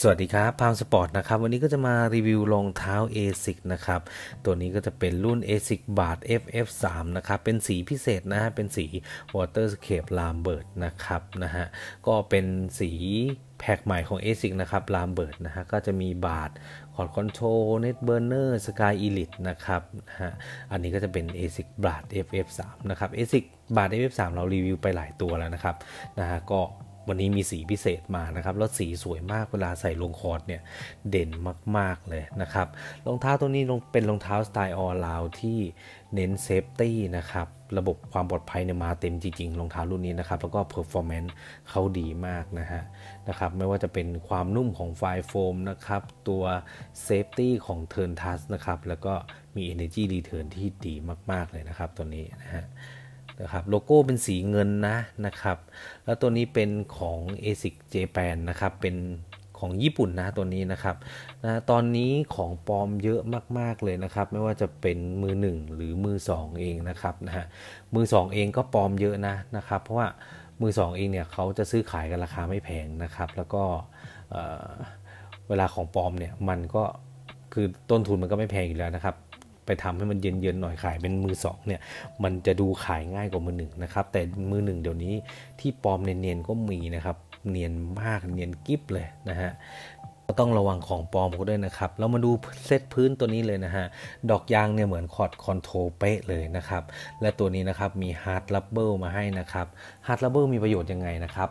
สวัสดีครับพาวสปอร์ตนะครับวันนี้ก็จะมารีวิวรองเท้า ASIC นะครับตัวนี้ก็จะเป็นรุ่น ASIC บาท FF3 นะครับเป็นสีพิเศษนะฮะเป็นสี Waterscape Lambert นะครับนะฮะก็เป็นสีแพ็กใหม่ของ ASIC นะครับ l ามเบิร์ดนะฮะก็จะมีบาทคอร์ดคอนโทรลเน็ตเบอร์เนอร์สกายอีลิทนะครับฮะอันนี้ก็จะเป็น ASIC บาท FF3 นะครับ ASIC บาท FF3 เรารีวิวไปหลายตัวแล้วนะครับนะฮะก็วันนี้มีสีพิเศษมานะครับ แล้วสีสวยมาก เวลาใส่ลงคอร์ดเนี่ยเด่นมากๆเลยนะครับ รองเท้าตัวนี้เป็นรองเท้าสไตล์ออลาวที่เน้นเซฟตี้นะครับ ระบบความปลอดภัยเนี่ยมาเต็มจริงๆรองเท้ารุ่นนี้นะครับ แล้วก็เพอร์ฟอร์แมนซ์เขาดีมากนะฮะนะครับ ไม่ว่าจะเป็นความนุ่มของไฟโฟมนะครับ ตัวเซฟตี้ของเทิร์นทัสนะครับ แล้วก็มี Energy Return ที่ดีมากๆเลยนะครับ ตัวนี้นะฮะนะครับโลโก้เป็นสีเงินนะนะครับ แล้วตัวนี้เป็นของ ASIC Japan นะครับ เป็นของญี่ปุ่นนะตัวนี้นะครับนะตอนนี้ของปลอมเยอะมากๆเลยนะครับ ไม่ว่าจะเป็นมือ 1 หรือมือ 2 เองนะครับนะฮะมือ 2 เองก็ปลอมเยอะนะนะครับ เพราะว่ามือ 2 เองเนี่ยเขาจะซื้อขายกันราคาไม่แพงนะครับ แล้วก็เวลาของปลอมเนี่ยมันก็คือต้นทุนมันก็ไม่แพงอยู่แล้วนะครับไปทำให้มันเย็นๆหน่อยขายเป็นมือสองเนี่ย มันจะดูขายง่ายกว่ามือหนึ่งนะครับ แต่มือหนึ่งเดี๋ยวนี้ที่ปลอมเนียนๆก็มีนะครับ เนียนมากเนียนกิฟเลยนะฮะต้องระวังของปลอมก็ด้วยนะครับ เรามาดูเซตพื้นตัวนี้เลยนะฮะดอกยางเนี่ยเหมือนคอร์ดคอนโทรเป๊ะเลยนะครับ และตัวนี้นะครับมีฮาร์ดรับเบิลมาให้นะครับฮาร์ดรับเบิลมีประโยชน์ยังไงนะครับ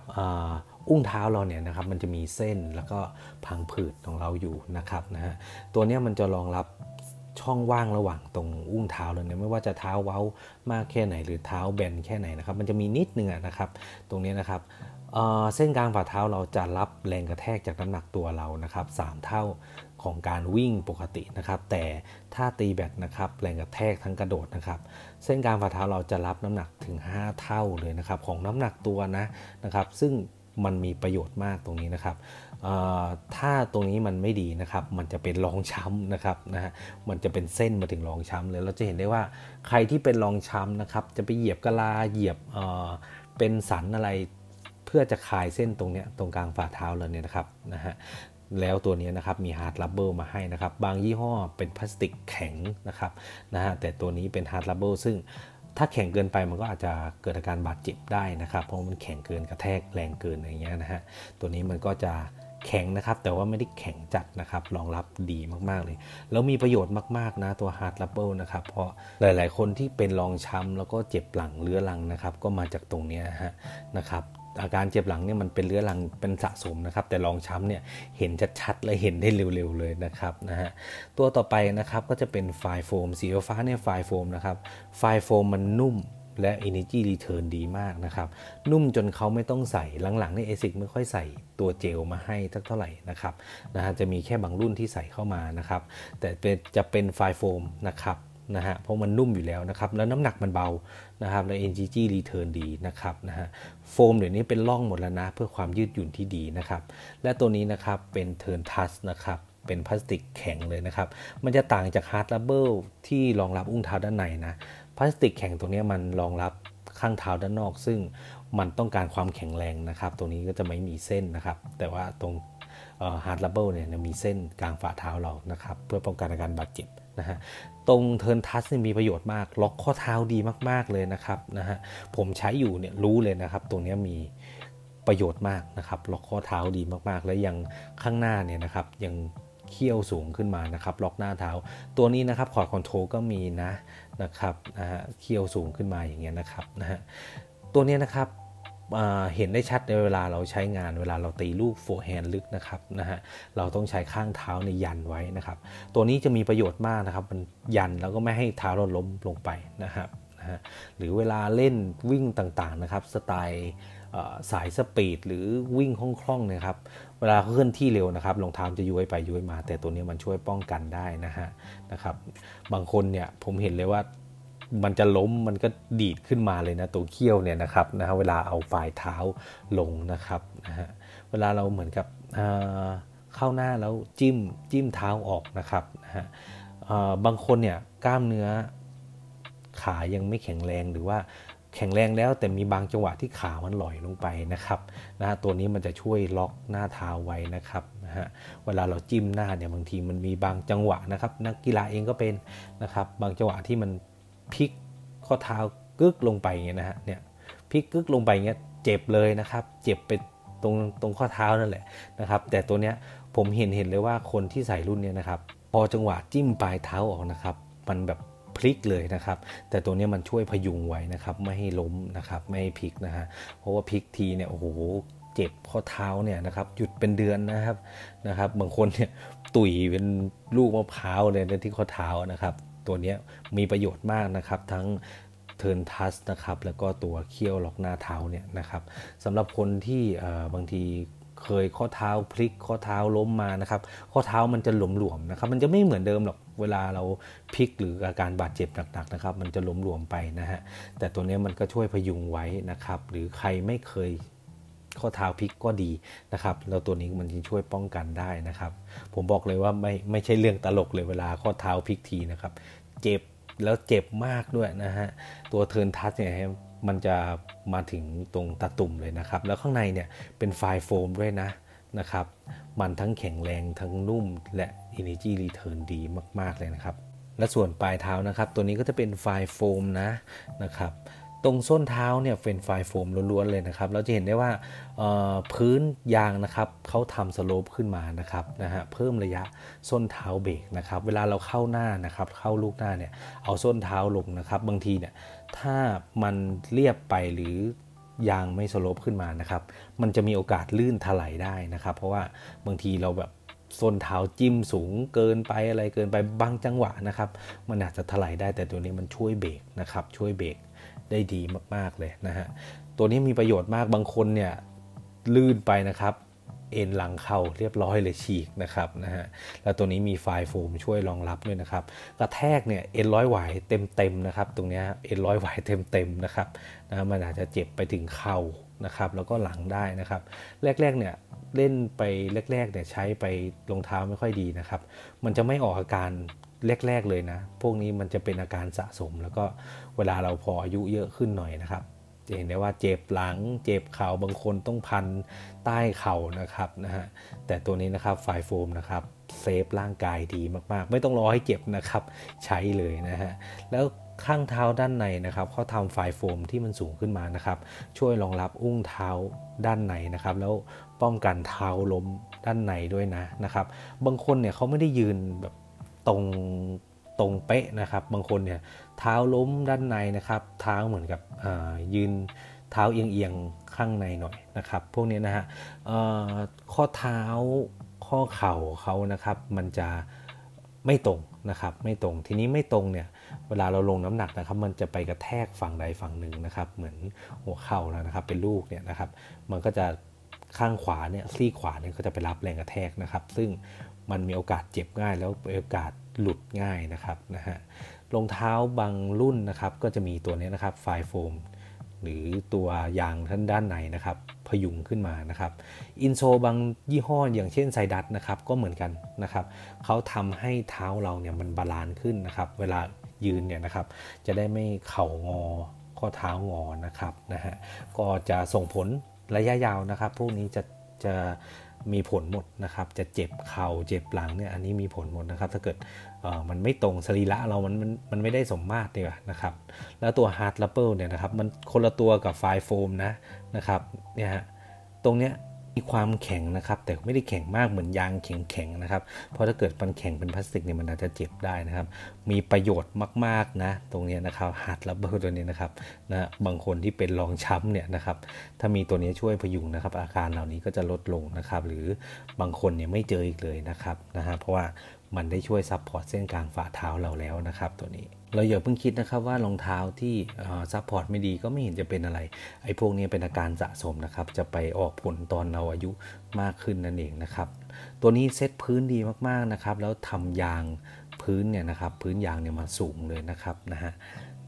อุ้งเท้าเราเนี่ยนะครับมันจะมีเส้นแล้วก็พังผืดของเราอยู่นะครับนะฮะตัวนี้มันจะรองรับช่องว่างระหว่างตรงอุ้งเท้าเลยนะไม่ว่าจะเท้าเว้ามากแค่ไหน หรือเท้าแบนแค่ไหนนะครับ มันจะมีนิดนึงนะครับตรงนี้นะครับเเส้นกลางฝ่าเท้าเราจะรับแรงกระแทกจากน้ำหนักตัวเรานะครับมเท่าของการวิ่งปกตินะครับ แต่ถ้าตีแบตนะครับแรงกระแทกทั้งกระโดดนะครับ เส้นกลางฝ่าเท้าเราจะรับน้ำหนักถึง5เท่าเลยนะครับของน้ำหนักตัวนะนะครับ ซึ่งมันมีประโยชน์มากตรงนี้นะครับ ถ้าตรงนี้มันไม่ดีนะครับ มันจะเป็นรองช้ำนะครับนะฮะ มันจะเป็นเส้นมาถึงรองช้ำเลย เราจะเห็นได้ว่าใครที่เป็นรองช้ำนะครับ จะไปเหยียบกะลา เหยียบเเป็นสันอะไรเพื่อจะคลายเส้นตรงนี้ตรงกลางฝ่าเท้าเลยเนี่ยนะครับนะฮะ แล้วตัวนี้นะครับมีฮาร์ดรับเบิลมาให้นะครับ บางยี่ห้อเป็นพลาสติกแข็งนะครับนะฮะ แต่ตัวนี้เป็นฮาร์ดรับเบิลซึ่งถ้าแข็งเกินไปมันก็อาจจะเกิดอาการบาดเจ็บได้นะครับเพราะมันแข็งเกินกระแทกแรงเกินอย่างเงี้ยนะฮะตัวนี้มันก็จะแข็งนะครับ แต่ว่าไม่ได้แข็งจัดนะครับรองรับดีมากๆเลยแล้วมีประโยชน์มาก ๆ นะตัวฮาร์ด d ับเบิลนะครับเพราะหลาย ๆ คนที่เป็นรองช้ำแล้วก็เจ็บหลังเรื้อรังนะครับ ก็มาจากตรงนี้ฮะนะครับอาการเจ็บหลังเนี่ยมันเป็นเรื้อรังเป็นสะสมนะครับ แต่รองช้ำเนี่ยเห็นชัดๆและเห็นได้เร็วๆเลยนะครับนะฮะตัวต่อไปนะครับก็จะเป็นไฟโฟม สีฟ้าเนี่ยไฟโฟมนะครับ ไฟโฟมมันนุ่มและ Energy Return ดีมากนะครับ นุ่มจนเขาไม่ต้องใส่หลังๆนี่เอซิกไม่ค่อยใส่ตัวเจลมาให้สักเท่าไหร่นะครับนะฮะจะมีแค่บางรุ่นที่ใส่เข้ามานะครับ แต่จะเป็นไฟโฟม นะครับนะฮะเพราะมันนุ่มอยู่แล้วนะครับ แล้วน้ำหนักมันเบานะครับและ NGG Return ดีนะครับนะฮะโฟมเดี๋ยวนี้เป็นร่องหมดแล้วนะเพื่อความยืดหยุ่นที่ดีนะครับและตัวนี้นะครับเป็น Turn Touch นะครับเป็นพลาสติกแข็งเลยนะครับ มันจะต่างจากฮาร์ดรับเบิลที่รองรับอุ้งเท้าด้านในนะพลาสติกแข็งตัวนี้มันรองรับข้างเท้าด้านนอก ซึ่งมันต้องการความแข็งแรงนะครับตัวนี้ก็จะไม่มีเส้นนะครับ แต่ว่าตรงฮาร์ดรับเบิลเนี่ยมีเส้นกลางฝ่าเท้าเรานะครับเพื่อป้องกันอาการบาดเจ็บนะฮะตรงเทิร์นทัสมีประโยชน์มากล็อกข้อเท้าดีมาก ๆ เลยนะครับนะฮะผมใช้อยู่เนี่ยรู้เลยนะครับ ตรงนี้มีประโยชน์มากนะครับ ล็อกข้อเท้าดีมากๆ และยังข้างหน้าเนี่ยนะครับ ยังเคี้ยวสูงขึ้นมานะครับ ล็อกหน้าเท้าตัวนี้นะครับคอร์ดคอนโทรก็มีนะนะครับนะฮะเคี้ยวสูงขึ้นมาอย่างเงี้ยนะครับนะฮะตัวนี้นะครับเห็นได้ชัดในเวลาเราใช้งานเวลาเราตีลูกโฟแฮนลึกนะครับนะฮะเราต้องใช้ข้างเท้าในยันไว้นะครับตัวนี้จะมีประโยชน์มากนะครับมันยันแล้วก็ไม่ให้เท้าเราล้มลงไปนะครับนะฮะหรือเวลาเล่นวิ่งต่างๆนะครับสไตล์สายสปีด หรือวิ่งคล่องๆนะครับเวลาเคลื่อนที่เร็วนะครับรองเท้าจะย้ยไปย้ยมา แต่ตัวนี้มันช่วยป้องกันได้นะฮะนะครับบางคนเนี่ยผมเห็นเลยว่ามันจะล้ม มันก็ดีดขึ้นมาเลยนะ ตัวเขี้ยวเนี่ยนะครับนะฮะเวลาเอาปลายเท้าลงนะครับนะฮะเวลาเราเหมือนกับเข้าหน้าแล้วจิ้มจิ้มเท้าออกนะครับนะฮะบางคนเนี่ยกล้ามเนื้อขายังไม่แข็งแรงหรือว่าแข็งแรงแล้วแต่มีบางจังหวะที่ขามันลอยลงไปนะครับนะตัวนี้มันจะช่วยล็อกหน้าเท้าไว้นะครับนะฮะเวลาเราจิ้มหน้าเนี่ยบางทีมันมีบางจังหวะนะครับนักกีฬาเองก็เป็นนะครับบางจังหวะที่มันพลิกข้อเท้ากึกลงไปเงี้ยนะฮะเนี่ยพลิกกึกลงไปเงี้ยเจ็บเลยนะครับ เจ็บไปตรงตรงข้อเท้านั่นแหละนะครับ แต่ตัวเนี้ยผมเห็นเห็นเลยว่าคนที่ใส่รุ่นเนี้ยนะครับ พอจังหวะจิ้มปลายเท้าออกนะครับ มันแบบพลิกเลยนะครับ แต่ตัวนี้มันช่วยพยุงไว้นะครับ ไม่ให้ล้มนะครับ ไม่ให้พลิกนะฮะเพราะว่าพลิกทีเนี่ยโอ้โหเจ็บข้อเท้าเนี่ยนะครับ หยุดเป็นเดือนนะครับนะครับ บางคนเนี่ยตุ๋ยเป็นลูกมะพร้าวเลยในที่ข้อเท้านะครับตัวนี้มีประโยชน์มากนะครับทั้งเทิร์นทัสนะครับแล้วก็ตัวเคี้ยวล็อกหน้าเท้าเนี่ยนะครับสำหรับคนที่บางทีเคยข้อเท้าพลิกข้อเท้าล้มมานะครับข้อเท้ามันจะหลวมๆนะครับ มันจะไม่เหมือนเดิมหรอกเวลาเราพลิกหรืออาการบาดเจ็บหนักๆนะครับ มันจะหลวมๆไปนะฮะแต่ตัวนี้มันก็ช่วยพยุงไว้นะครับหรือใครไม่เคยข้อเท้าพลิกก็ดีนะครับแล้วตัวนี้มันช่วยป้องกันได้นะครับ ผมบอกเลยว่าไม่ไม่ใช่เรื่องตลกเลยเวลาข้อเท้าพลิกทีนะครับ เจ็บแล้วเจ็บมากด้วยนะฮะ ตัวเทิร์นทัสเนี่ยมันจะมาถึงตรงตะตุ่มเลยนะครับ แล้วข้างในเนี่ยเป็นไฟโฟมด้วยนะนะครับ มันทั้งแข็งแรงทั้งนุ่ม และ Energy Return ดีมากๆเลยนะครับ และส่วนปลายเท้านะครับ ตัวนี้ก็จะเป็นไฟโฟมนะนะครับตรงส้นเท้าเนี่ยเฟนไฟโฟมล้วนๆเลยนะครับ เราจะเห็นได้ว่าพื้นยางนะครับเขาทำสโลปขึ้นมานะครับนะฮะเพิ่มระยะส้นเท้าเบรกนะครับเวลาเราเข้าหน้านะครับเข้าลูกหน้าเนี่ยเอาส้นเท้าลงนะครับ บางทีเนี่ยถ้ามันเรียบไปหรือ ยางไม่สโลปขึ้นมานะครับมันจะมีโอกาสลื่นถลายได้นะครับ เพราะว่าบางทีเราแบบส้นเท้าจิ้มสูงเกินไปอะไรเกินไปบางจังหวะนะครับมันอาจจะถลายได้แต่ตัวนี้มันช่วยเบรกนะครับช่วยเบรกได้ดีมากๆเลยนะฮะ ตัวนี้มีประโยชน์มากบางคนเนี่ยลื่นไปนะครับ เอ็นหลังเข่าเรียบร้อยเลยฉีกนะครับนะฮะ แล้วตัวนี้มีไฟโฟมช่วยรองรับด้วยนะครับกระแทกเนี่ยเอ็นร้อยไหวเต็มเต็มนะครับตรงนี้เอ็นร้อยไหวเต็มเต็มนะครับนะมันอาจจะเจ็บไปถึงเข่านะครับแล้วก็หลังได้นะครับ แรกๆ เนี่ยเล่นไปแรกๆเนี่ยใช้ไปรองเท้าไม่ค่อยดีนะครับมันจะไม่ออกอาการแรกๆเลยนะ พวกนี้มันจะเป็นอาการสะสม แล้วก็เวลาเราพออายุเยอะขึ้นหน่อยนะครับ จะเห็นได้ว่าเจ็บหลัง เจ็บเข่าบางคนต้องพันใต้เข่านะครับนะฮะแต่ตัวนี้นะครับ ไฟโฟมนะครับ เซฟร่างกายดีมากๆ ไม่ต้องรอให้เจ็บนะครับ ใช้เลยนะฮะ แล้วข้างเท้าด้านในนะครับเขาทำไฟโฟม ที่มันสูงขึ้นมานะครับ ช่วยรองรับอุ้งเท้าด้านในนะครับ แล้วป้องกันเท้าล้มด้านในด้วยนะนะครับ บางคนเนี่ยเขาไม่ได้ยืนแบบตรง ตรงเป๊ะนะครับบางคนเนี่ยเท้าล้มด้านในนะครับเท้าเหมือนกับยืนเท้าเอียงๆ ข้างในหน่อยนะครับ พวกนี้นะฮะข้อเท้าข้อเข่าเขานะครับมันจะไม่ตรงนะครับ ไม่ตรงทีนี้ไม่ตรงเนี่ย เวลาเราลงน้ำหนักนะครับมันจะไปกระแทกฝั่งใดฝั่งหนึ่งนะครับ เหมือนหัวเข่านะครับเป็นลูกเนี่ยนะครับมันก็จะข้างขวาเนี่ยซี่ขวาเนี่ยก็จะไปรับแรงกระแทกนะครับ ซึ่งมันมีโอกาสเจ็บง่าย แล้วโอกาสหลุดง่ายนะครับนะฮะรองเท้าบางรุ่นนะครับก็จะมีตัวนี้นะครับไฟโฟมหรือตัวยางท่านด้านในนะครับพยุงขึ้นมานะครับ อินโซบางยี่ห้ออย่างเช่นไซดัสนะครับก็เหมือนกันนะครับเขาทำให้เท้าเราเนี่ยมันบาลานซ์ขึ้นนะครับเวลายืนเนี่ยนะครับ จะได้ไม่เข่างอข้อเท้างอนะครับนะฮะก็จะส่งผลระยะยาวนะครับ พวกนี้จะจะมีผลหมดนะครับ จะเจ็บเข่าเจ็บหลังเนี่ย อันนี้มีผลหมดนะครับ ถ้าเกิด มันไม่ตรงสรีระเรามันมันมันไม่ได้สมมาตรดีกว่านะครับ แล้วตัวฮาร์ดลับเปิลเนี่ยนะครับ มันคนละตัวกับไฟโฟมนะ นะครับ เนี่ยฮะ ตรงเนี้ยมีความแข็งนะครับแต่ไม่ได้แข็งมากเหมือนยางแข็งๆนะครับ เพราะถ้าเกิดมันแข็งเป็นพลาสติกเนี่ยมันอาจจะเจ็บได้นะครับ มีประโยชน์มากๆนะตรงนี้นะครับหัดรับเบอร์ตัวนี้นะครับนะบางคนที่เป็นรองช้ำเนี่ยนะครับถ้ามีตัวนี้ช่วยพยุงนะครับ อาการเหล่านี้ก็จะลดลงนะครับ หรือบางคนเนี่ยไม่เจออีกเลยนะครับนะฮะเพราะว่ามันได้ช่วยซัพพอร์ตเส้นกลางฝ่าเท้าเราแล้วนะครับตัวนี้เราอย่าเพิ่งคิดนะครับว่ารองเท้าที่ซัพพอร์ตไม่ดีก็ไม่เห็นจะเป็นอะไรไอ้พวกนี้เป็นอาการสะสมนะครับ จะไปออกผลตอนเราอายุมากขึ้นนั่นเองนะครับ ตัวนี้เซตพื้นดีมากๆนะครับ แล้วทำยางพื้นเนี่ยนะครับ พื้นยางเนี่ยมาสูงเลยนะครับนะฮะ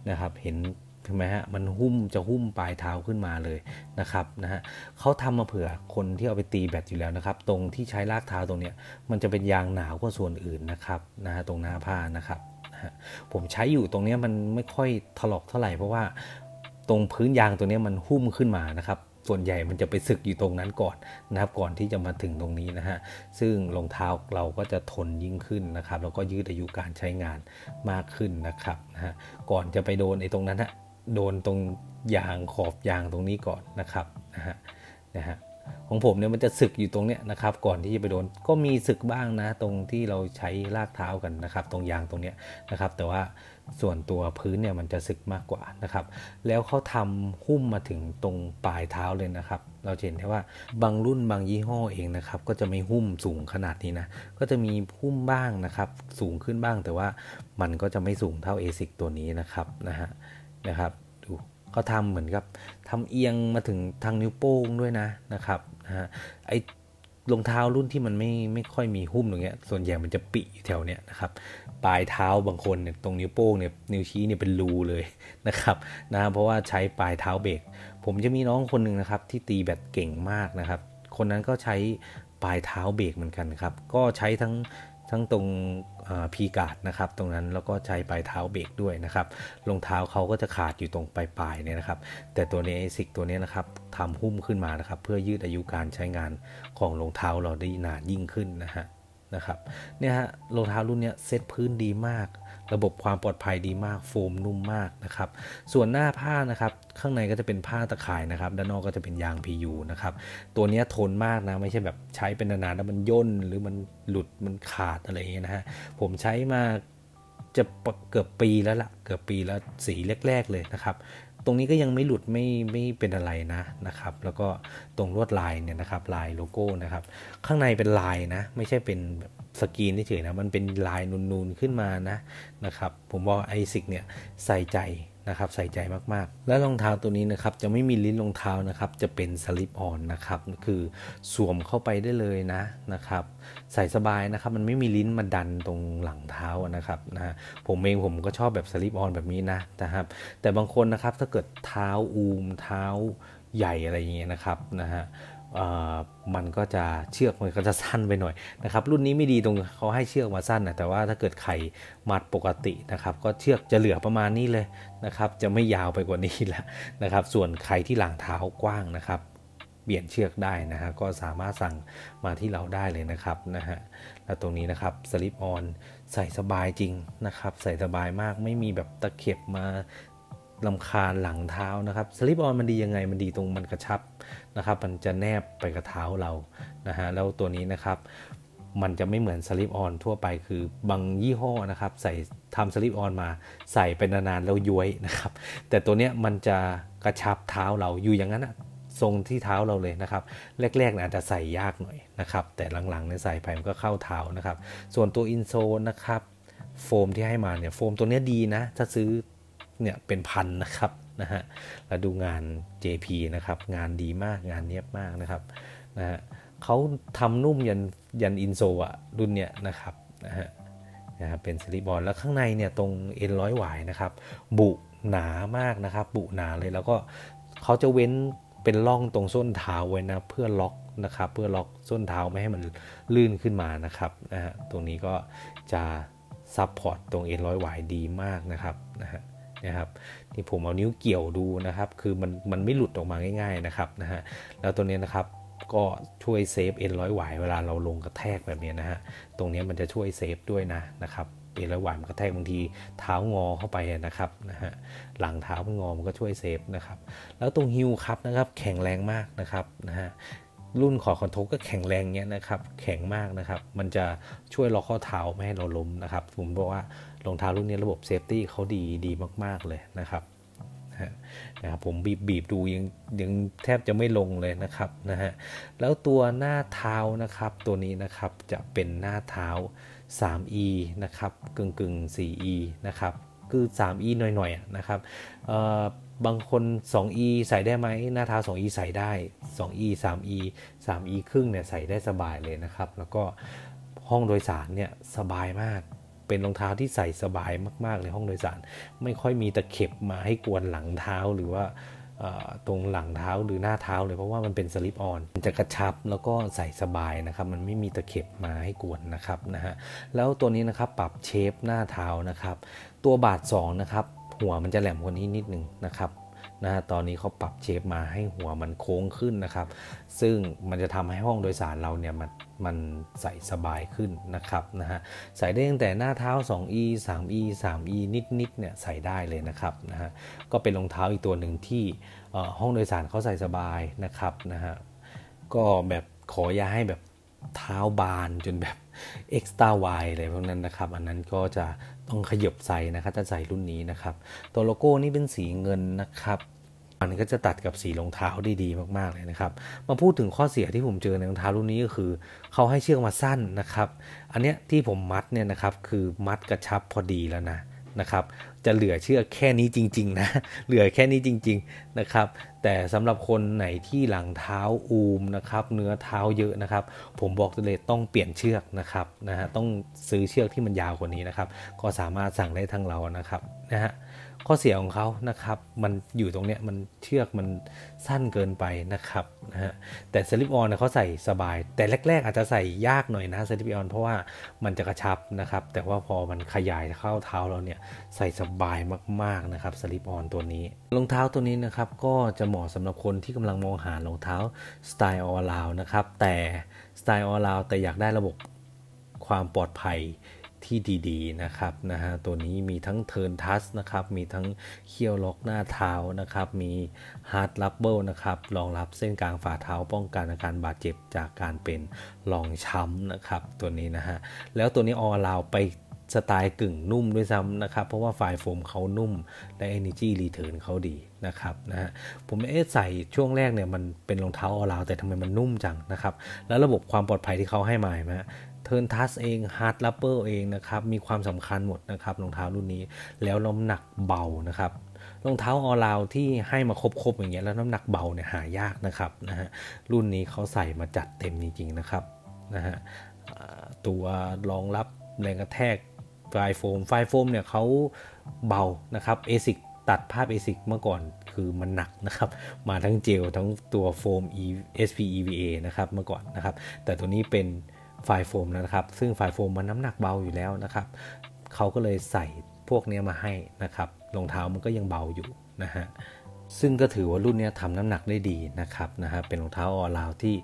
นะครับเห็นใช่ไหมฮะมันหุ้มจะหุ้มปลายเท้าขึ้นมาเลยนะครับนะฮะเขาทำมาเผื่อคนที่เอาไปตีแบตอยู่แล้วนะครับ ตรงที่ใช้ลากเท้าตรงเนี้ย มันจะเป็นยางหนาวกว่าส่วนอื่นนะครับนะฮะตรงหน้าผ้านะครับผมใช้อยู่ตรงนี้มันไม่ค่อยถลอกเท่าไหร่เพราะว่าตรงพื้นยางตัวนี้มันหุ้มขึ้นมานะครับ ส่วนใหญ่มันจะไปสึกอยู่ตรงนั้นก่อนนะครับ ก่อนที่จะมาถึงตรงนี้นะฮะซึ่งรองเท้าเราก็จะทนยิ่งขึ้นนะครับแล้วก็ยืดอายุการใช้งานมากขึ้นนะครับนะฮะก่อนจะไปโดนไอ้ตรงนั้นฮะโดนตรงยางขอบยางตรงนี้ก่อนนะครับนะฮะนะฮะของผมเนี่ยมันจะสึกอยู่ตรงเนี้ยนะครับก่อนที่จะไปโดนก็มีสึกบ้างนะ ตรงที่เราใช้ลากเท้ากันนะครับตรงยางตรงเนี้ยนะครับ แต่ว่าส่วนตัวพื้นเนี่ยมันจะสึกมากกว่านะครับ แล้วเขาทำหุ้มมาถึงตรงปลายเท้าเลยนะครับ เราเห็นได้ว่า บางรุ่นบางยี่ห้อเองนะครับก็จะไม่หุ้มสูงขนาดนี้นะ ก็จะมีหุ้มบ้างนะครับ สูงขึ้นบ้างแต่ว่ามันก็จะไม่สูงเท่า a ซิกตัวนี้นะครับนะฮะนะครับดูเขาทำเหมือนกับทำเอียงมาถึงทางนิ้วโป้งด้วยนะนะครับนะฮะไอรองเท้ารุ่นที่มันไม่ไม่ค่อยมีหุ้มตรงเนี้ยส่วนใหญ่มันจะปิแถวเนี้ยนะครับ ปลายเท้าบางคนเนี่ยตรงนิ้วโป้งเนี่ยนิ้วชี้เนี่ยเป็นรูเลยนะครับนะบเพราะว่าใช้ปลายเท้าเบรก ผมจะมีน้องคนหนึ่งนะครับที่ตีแบตเก่งมากนะครับ คนนั้นก็ใช้ปลายเท้าเบรกเหมือนกันครับ ก็ใช้ทั้งทั้งตรงพีการดนะครับตรงนั้นแล้วก็ใช้ปลายเท้าเบรกด้วยนะครับรองเท้าเขาก็จะขาดอยู่ตรงปลายปลายเนี่ยนะครับ แต่ตัวนี้ไอซิกตัวนี้นะครับทำหุ้มขึ้นมานะครับเพื่อยืดอายุการใช้งานของรองเท้าเราได้นานยิ่งขึ้นนะฮะนะครับเนี่ยฮะรองเท้ารุ่นนี้เซตพื้นดีมาก ระบบความปลอดภัยดีมากโฟมนุ่มมากนะครับส่วนหน้าผ้านะครับข้างในก็จะเป็นผ้าตะข่ายนะครับด้านนอกก็จะเป็นยาง PU นะครับตัวนี้ทนมากนะ ไม่ใช่แบบใช้เป็นนานๆแล้วมันย่นหรือมันหลุดมันขาดอะไรอย่างเงี้ยนะฮะผมใช้มาจะเกือบปีแล้วละ่ะ เกือบปีแล้วสีแรกๆเลยนะครับตรงนี้ก็ยังไม่หลุดไม่ไม่เป็นอะไรนะนะครับ แล้วก็ตรงลวดลายเนี่ยนะครับ ลายโลโก้นะครับ ข้างในเป็นลายนะ ไม่ใช่เป็นสกรีนเฉยนะ มันเป็นลายนูนๆ ขึ้นมานะนะครับ ผมว่าไอซิกเนี่ยใส่ใจนะครับใส่ใจมาก ๆ และรองเท้าตัวนี้นะครับ จะไม่มีลิ้นรองเท้านะครับ จะเป็นสลิปออนนะครับคือสวมเข้าไปได้เลยนะนะครับ ใส่สบายนะครับ มันไม่มีลิ้นมาดันตรงหลังเท้านะครับ นะ ผมเองผมก็ชอบแบบสลิปออนแบบนี้นะ นะครับ แต่บางคนนะครับ ถ้าเกิดเท้าอูมเท้าใหญ่อะไรอย่างเงี้ยนะครับนะฮะมันก็จะเชือกมันก็จะ สั้นไปหน่อยนะครับ รุ่นนี้ไม่ดีตรงเขาให้เชือกมาสั้นนะแต่ว่าถ้าเกิดไข่มัดปกตินะครับ ก็เชือกจะเหลือประมาณนี้เลยนะครับ จะไม่ยาวไปกว่านี้แล้วนะครับ ส่วนไข่ที่หลังเท้ากว้างนะครับ เปลี่ยนเชือกได้นะฮะก็สามารถสั่งมาที่เราได้เลยนะครับนะฮะ แล้วตรงนี้นะครับสลิปออนใส่สบายจริงนะครับ ใส่สบายมากไม่มีแบบตะเข็บมาลำคาญหลังเท้านะครับสลิปออนมันดียังไงมันดีตรงมันกระชับนะครับมันจะแนบไปกับเท้าเรานะฮะแล้วตัวนี้นะครับมันจะไม่เหมือนสลิปออนทั่วไป คือบางยี่ห้อนะครับ ใส่ทำสลิปออนมาใส่ไปนานๆแล้วย้วยนะครับแต่ตัวเนี้ยมันจะกระชับเท้าเราอยู่อย่างนั้นะทรงที่เท้าเราเลยนะครับแรกๆนะอาจจะใส่ยากหน่อยนะครับแต่หลังๆเนี่ยใส่ไปมันก็เข้าเท้านะครับส่วนตัวอินโซนะครับโฟมที่ให้มาเนี่ยโฟมตัวนี้ดีนะถ้าซื้อเนี่ยเป็นพันนะครับนะฮะ แล้ว ดูงาน JP นะครับ งานดีมาก งานเนียบมากนะครับนะฮะเขาทำนุ่มยันยันอินโซอะรุ่นเนี้ยนะครับนะฮะนะฮะเป็นสลิปบอลแล้วข้างในเนี่ยตรงเอ็นร้อยหวายนะครับ บุหนามากนะครับ บุหนาเลย แล้วก็เขาจะเว้นเป็นร่องตรงส้นเท้าไว้นะ เพื่อล็อกนะครับ เพื่อล็อกส้นเท้าไม่ให้มันลื่นขึ้นมานะครับนะฮะ ตรงนี้ก็จะซับพอร์ตตรงเอ็นร้อยหวายดีมากนะครับนะฮะนะครับนี่ผมเอานิ้วเกี่ยวดูนะครับ คือมันมันไม่หลุดออกมาง่ายๆนะครับนะฮะ แล้วตัวนี้นะครับ ก็ช่วยเซฟเอ็นร้อยหวายเวลาเราลงกระแทกแบบนี้นะฮะ ตรงนี้มันจะช่วยเซฟด้วยนะนะครับเอ็นร้อยหวายมันกระแทกบางทีเท้างอเข้าไปนะครับนะฮะ หลังเท้ามันงอมันก็ช่วยเซฟนะครับ แล้วตรงฮิวครับนะครับแข็งแรงมากนะครับนะฮะ รุ่นขอคอนโทรก็แข็งแรงเนี้ยนะครับแข็งมากนะครับ มันจะช่วยล็อกข้อเท้าไม่ให้เราล้มนะครับผมบอกว่ารองเท้ารุ่นนี้ระบบเซฟตี้เขาดีดีมากๆเลยนะครับนะครับผมบีบบีบดูยังยังแทบจะไม่ลงเลยนะครับนะฮะแล้วตัวหน้าเท้านะครับ ตัวนี้นะครับ จะเป็นหน้าเท้า 3e นะครับกึ่งกึ่ง 4e นะครับคือ 3e หน่อยๆนะครับบางคน 2e ใส่ได้ไหมหน้าเท้า 2e ใส่ได้ 2e 3e 3e ครึ่งเนี่ยใส่ได้สบายเลยนะครับแล้วก็ห้องโดยสารเนี่ยสบายมากเป็นรองเท้าที่ใส่สบายมากๆในห้องโดยสาร ไม่ค่อยมีตะเข็บมาให้กวนหลังเท้าหรือว่าตรงหลังเท้าหรือหน้าเท้าเลยเพราะว่ามันเป็นสลิปออนจะกระชับแล้วก็ใส่สบายนะครับ มันไม่มีตะเข็บมาให้กวนนะครับนะฮะแล้วตัวนี้นะครับปรับเชฟหน้าเท้านะครับ ตัวบาท2นะครับ หัวมันจะแหลมกว่านี้นิดนึงนะครับนะฮะตอนนี้เขาปรับเชฟมาให้หัวมันโค้งขึ้นนะครับ ซึ่งมันจะทำให้ห้องโดยสารเราเนี่ยมันมันใส่สบายขึ้นนะครับนะฮะใส่ได้ตั้งแต่หน้าเท้า 2e 3e 3e นิดๆเนี่ยใส่ได้เลยนะครับนะฮะก็เป็นรองเท้าอีกตัวหนึ่งที่ห้องโดยสารเขาใส่สบายนะครับนะฮะก็แบบขออย่าให้แบบเท้าบานจนแบบเอ็กซ์ต้าไวอะไรพวกนั้นนะครับ อันนั้นก็จะต้องขยบใส่นะครับถ้าใส่รุ่นนี้นะครับ ตัวโลโก้นี่เป็นสีเงินนะครับันก็จะตัดกับสีรองเท้าได้ดีมากๆเลยนะครับ มาพูดถึงข้อเสียที่ผมเจอในรองเท้ารุ่นนี้ก็คือเขาให้เชือกมาสั้นนะครับ อันเนี้ยที่ผมมัดเนี่ยนะครับคือมัดกระชับพอดีแล้วนะนะครับ จะเหลือเชื่อแค่นี้จริง ๆ นะ เหลือแค่นี้จริง ๆนะครับ แต่สำหรับคนไหนที่หลังเท้าอูมนะครับ เนื้อเท้าเยอะนะครับ ผมบอกเลยต้องเปลี่ยนเชือกนะครับนะฮะต้องซื้อเชือกที่มันยาวกว่านี้นะครับ ก็สามารถสั่งได้ทางเรานะครับนะฮะข้อเสียของเขานะครับมันอยู่ตรงเนี้ยมันเชือกมันสั้นเกินไปนะครับนะฮะแต่สลิปออนเขาใส่สบาย แต่แรกๆอาจจะใส่ยากหน่อยนะสลิปออนเพราะว่ามันจะกระชับนะครับแต่ว่าพอมันขยายเข้าเท้าเราเนี่ยใส่สบายมาก ๆนะครับสลิปออนตัวนี้รองเท้าตัวนี้นะครับก็จะเหมาะสำหรับคนที่กำลังมองหารองเท้าสไตล์ออลาวนะครับ แต่สไตล์ออลาวแต่อยากได้ระบบความปลอดภัยที่ดี ๆ นะครับนะฮะตัวนี้มีทั้งเทิร์นทัสนะครับ มีทั้งเคี้ยวล็อกหน้าเท้านะครับ มีฮาร์ดรับเบิลนะครับรองรับเส้นกลางฝ่าเท้าป้องกันอาการบาดเจ็บจากการเป็นรองช้ำนะครับตัวนี้นะฮะแล้วตัวนี้ออลาวไปสไตล์กึ่งนุ่มด้วยซ้ำนะครับ เพราะว่าฝฟลยโฟมเขานุ่ม และ Energy Return เขาดีนะครับนะฮะผมเอ๊ใส่ช่วงแรกเนี่ยมันเป็นรองเท้าออลาวแต่ทำไมมันนุ่มจังนะครับ แล้วระบบความปลอดภัยที่เขาให้มาเห็นไหมเทิร์นทัสเองฮาร์ดลัปเปอร์เองนะครับ มีความสำคัญหมดนะครับรองเท้ารุ่นนี้แล้วน้ำหนักเบานะครับรองเท้าออลาวที่ให้มาครบๆอย่างเงี้ยแล้วน้ำหนักเบาเนี่ยหายากนะครับนะฮะรุ่นนี้เขาใส่มาจัดเต็มจริงๆนะครับนะฮะตัวรองรับแรงกระแทกไฟโฟมไฟโฟมเนี่ยเขาเบานะครับเอซิกตัดภาพเอซิกเมื่อก่อนคือมันหนักนะครับมาทั้งเจลทั้งตัวโฟม SPEVA นะครับเมื่อก่อนนะครับแต่ตัวนี้เป็นไฟโฟมนะครับ ซึ่งไฟล์โฟมมันน้ำหนักเบาอยู่แล้วนะครับ เขาก็เลยใส่พวกนี้มาให้นะครับ รองเท้ามันก็ยังเบาอยู่นะฮะซึ่งก็ถือว่ารุ่นนี้ทำน้ำหนักได้ดีนะครับนะฮะเป็นรองเท้าออลาวที่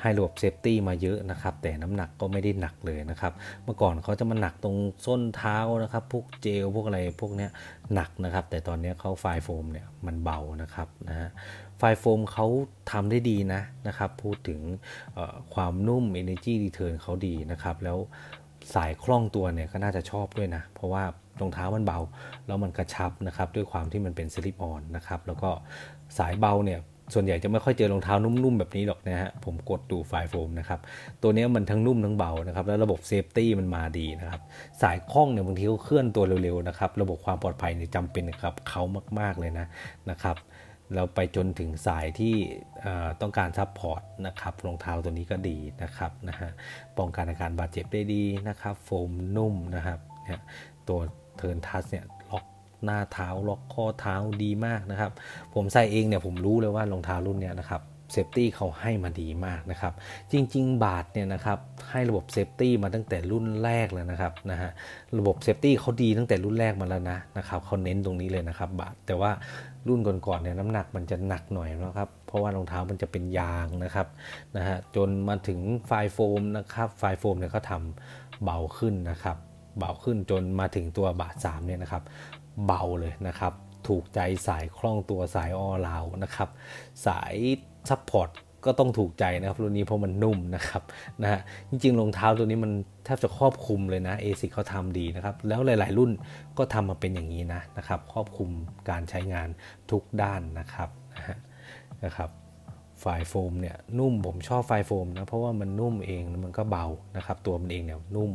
ให้ระบบเซฟตี้มาเยอะนะครับแต่น้ำหนักก็ไม่ได้หนักเลยนะครับ เมื่อก่อนเขาจะมาหนักตรงส้นเท้านะครับ พวกเจลพวกอะไรพวกเนี้ยหนักนะครับ แต่ตอนนี้เขาไฟโฟมเนี่ยมันเบานะครับนะฮะไฟโฟมเขาทำได้ดีนะนะครับ พูดถึงความนุ่ม Energy Return เขาดีนะครับ แล้วสายคล่องตัวเนี่ยก็น่าจะชอบด้วยนะเพราะว่ารองเท้ามันเบา แล้วมันกระชับนะครับด้วยความที่มันเป็นสลิปออนนะครับแล้วก็สายเบาเนี่ย ส่วนใหญ่จะไม่ค่อยเจอรองเท้านุ่มๆแบบนี้หรอกนะฮะผมกดดูไฟโฟมนะครับตัวนี้มันทั้งนุ่มทั้งเบานะครับ แล้วระบบเซฟตี้มันมาดีนะครับสายคล้องเนี่ยบางทีเขาเคลื่อนตัวเร็วๆนะครับระบบความปลอดภัยเนี่ยจำเป็นกับเขามากๆเลยนะนะครับเราไปจนถึงสายที่ต้องการซับพอร์ตนะครับรองเท้าตัวนี้ก็ดีนะครับนะฮะป้องกันอาการบาดเจ็บได้ดีนะครับ โฟมนุ่มนะครับเนี่ยตัวเทิร์นทัสเนี่ยล็อกหน้าเท้าล็อกข้อเท้าดีมากนะครับผมใส่เองเนี่ยผมรู้เลยว่ารองเท้ารุ่นเนี้ยนะครับเซฟตี้เขาให้มาดีมากนะครับ จริงๆ บาทเนี่ยนะครับ ให้ระบบเซฟตี้มาตั้งแต่รุ่นแรกเลยนะครับนะฮะระบบเซฟตี้เขาดีตั้งแต่รุ่นแรกมาแล้วนะนะครับเขาเน้นตรงนี้เลยนะครับ บาทแต่ว่ารุ่นก่อนๆเนี่ยน้ำหนักมันจะหนักหน่อยนะครับเพราะว่ารองเท้ามันจะเป็นยางนะครับนะฮะจนมาถึงไฟโฟมนะครับไฟโฟมเนี่ยเขาทำเบาขึ้นนะครับ เบาขึ้นจนมาถึงตัวบาท3เนี่ยนะครับ เบาเลยนะครับถูกใจสายคล่องตัวสายออลาวนะครับ สายซัพพอร์ตก็ต้องถูกใจนะครับรุ่นนี้เพราะมันนุ่มนะครับนะฮะจริงๆรองเท้าตัวนี้มันแทบจะครอบคลุมเลยนะ ASIC เขาทำดีนะครับ แล้วหลาย ๆ รุ่นก็ทำมาเป็นอย่างนี้นะนะครับครอบคลุมการใช้งานทุกด้านนะครับนะครับไฟโฟมเนี่ยนุ่มผมชอบไฟโฟมนะเพราะว่ามันนุ่มเองมันก็เบานะครับตัวมันเองเนี่ยนุ่ม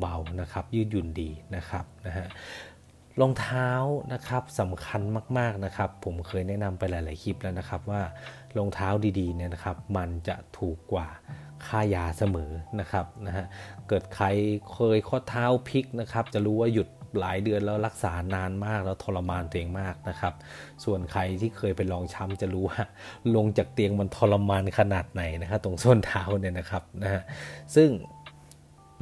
เบานะครับยืดหยุ่นดีนะครับนะฮะรองเท้านะครับสำคัญมากๆนะครับ ผมเคยแนะนำไปหลายๆคลิปแล้วนะครับ ว่ารองเท้าดีๆเนี่ยนะครับ มันจะถูกกว่าค่ายาเสมอนะครับนะฮะเกิดใครเคยข้อเท้าพลิกนะครับ จะรู้ว่าหยุดหลายเดือนแล้วรักษานานมาก แล้วทรมานตัวเองมากนะครับ ส่วนใครที่เคยไปลองช้ำจะรู้ว่า ลงจากเตียงมันทรมานขนาดไหนนะครับตรงส้นเท้าเนี่ยนะครับนะฮะซึ่ง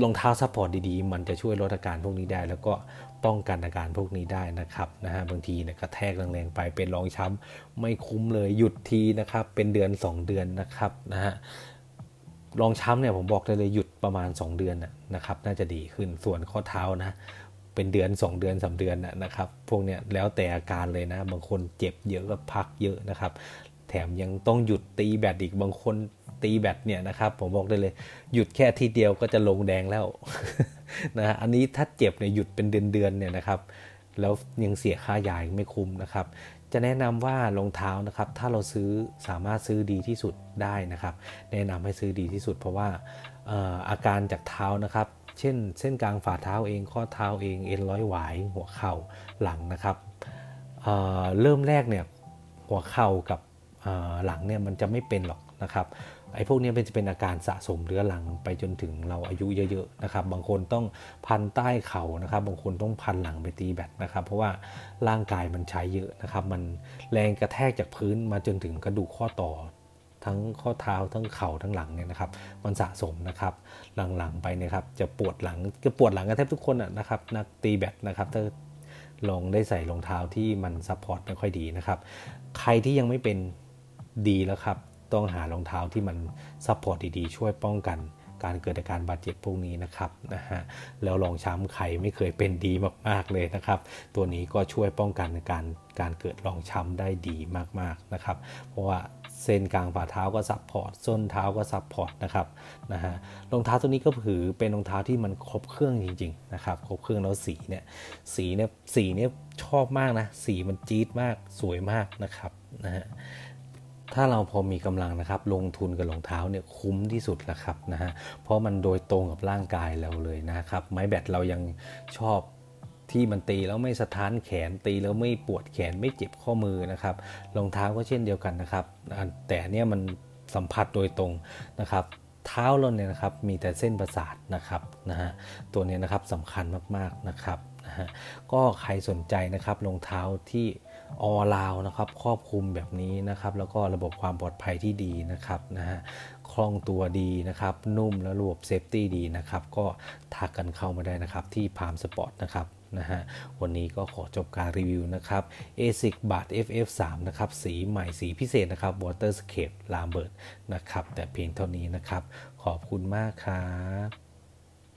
รองเท้าซัพพอร์ตดีๆมันจะช่วยลดอาการพวกนี้ได้ แล้วก็ป้องกันอาการพวกนี้ได้นะครับนะฮะบางทีนะกระแทกแรงๆไปเป็นรองช้ำไม่คุ้มเลยหยุดทีนะครับเป็นเดือน 2 เดือนนะครับนะฮะรองช้ำเนี่ยผมบอกเลยเลยหยุดประมาณ 2 เดือนนะครับน่าจะดีขึ้นส่วนข้อเท้านะเป็นเดือน 2 เดือน3เดือนนะครับพวกเนี้ยแล้วแต่อาการเลยนะบางคนเจ็บเยอะก็พักเยอะนะครับแถมยังต้องหยุดตีแบดอีกบางคนตีแบตเนี่ยนะครับ ผมบอกได้เลยหยุดแค่ทีเดียวก็จะลงแดงแล้วนะอันนี้ถ้าเจ็บเนี่ยหยุดเป็นเดือนเดือนเนี่ยนะครับ แล้วยังเสียค่ายายไม่คุ้มนะครับ จะแนะนำว่ารองเท้านะครับ ถ้าเราซื้อสามารถซื้อดีที่สุดได้นะครับ แนะนำให้ซื้อดีที่สุด เพราะว่าอาการจากเท้านะครับ เช่นเส้นกลางฝ่าเท้าเองข้อเท้าเองเอ็นร้อยหวายหัวเข่าหลังนะครับเเริ่มแรกเนี่ยหัวเข่ากับหลังเนี่ยมันจะไม่เป็นหรอกนะครับไอ้พวกนี้เป็นจะเป็นอาการสะสมเรื้อรังไปจนถึงเราอายุเยอะๆนะครับ บางคนต้องพันใต้เข่านะครับ บางคนต้องพันหลังไปตีแบตนะครับ เพราะว่าร่างกายมันใช้เยอะนะครับ มันแรงกระแทกจากพื้นมาจนถึงกระดูกข้อต่อ ทั้งข้อเท้าทั้งเข่าทั้งหลังเนี่ยนะครับ มันสะสมนะครับ หลังๆไปนะครับ จะปวดหลังจะปวดหลังกันแทบทุกคนนะครับ นักตีแบตนะครับ ถ้าลองได้ใส่รองเท้าที่มันซัพพอร์ตไม่ค่อยดีนะครับ ใครที่ยังไม่เป็นดีแล้วครับต้องหารองเท้าที่มันซัพพอร์ตดีๆช่วยป้องกันการเกิดอาการบาดเจ็บพวกนี้นะครับนะฮะแล้วรองช้ำไข่ไม่เคยเป็นดีมากๆเลยนะครับ ตัวนี้ก็ช่วยป้องกันการการเกิดรองช้ำได้ดีมาก ๆนะครับเพราะว่าเส้นกลางฝ่าเท้าก็ซัพพอร์ตส้นเท้าก็ซัพพอร์ตนะครับนะฮะรองเท้าตัวนี้ก็ถือเป็นรองเท้าที่มันครบเครื่องจริง ๆนะครับ ครบเครื่องแล้วสีเนี่ยสีเนี่ยสีเนี่ยชอบมากนะ สีมันจี๊ดมากสวยมากนะครับนะฮะถ้าเราพอมีกำลังนะครับ ลงทุนกับรองเท้าเนี่ยคุ้มที่สุดละครับนะฮะเพราะมันโดยตรงกับร่างกายเราเลยนะครับไม้แบตเรายังชอบที่มันตีแล้วไม่สะท้านแขนตีแล้วไม่ปวดแขนไม่เจ็บข้อมือนะครับรองเท้าก็เช่นเดียวกันนะครับ แต่เนี่ยมันสัมผัสโดยตรงนะครับเท้าเราเนี่ยนะครับมีแต่เส้นประสาทนะครับนะฮะตัวนี้นะครับสำคัญมากๆนะครับนะฮะก็ใครสนใจนะครับรองเท้าที่ออลาวนะครับครอบคลุมแบบนี้นะครับแล้วก็ระบบความปลอดภัยที่ดีนะครับนะฮะคล่องตัวดีนะครับนุ่มและระบบเซฟตี้ดีนะครับก็ทักกันเข้ามาได้นะครับที่พามสปอร์ตนะครับนะฮะวันนี้ก็ขอจบการรีวิวนะครับ ASIC บาท FF3 นะครับสีใหม่สีพิเศษนะครับ Waterscape l a m b e r t นะครับแต่เพียงเท่านี้นะครับขอบคุณมากครับ